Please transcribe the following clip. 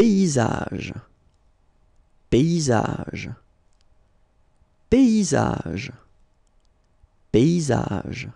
paysage, paysage, paysage, paysage.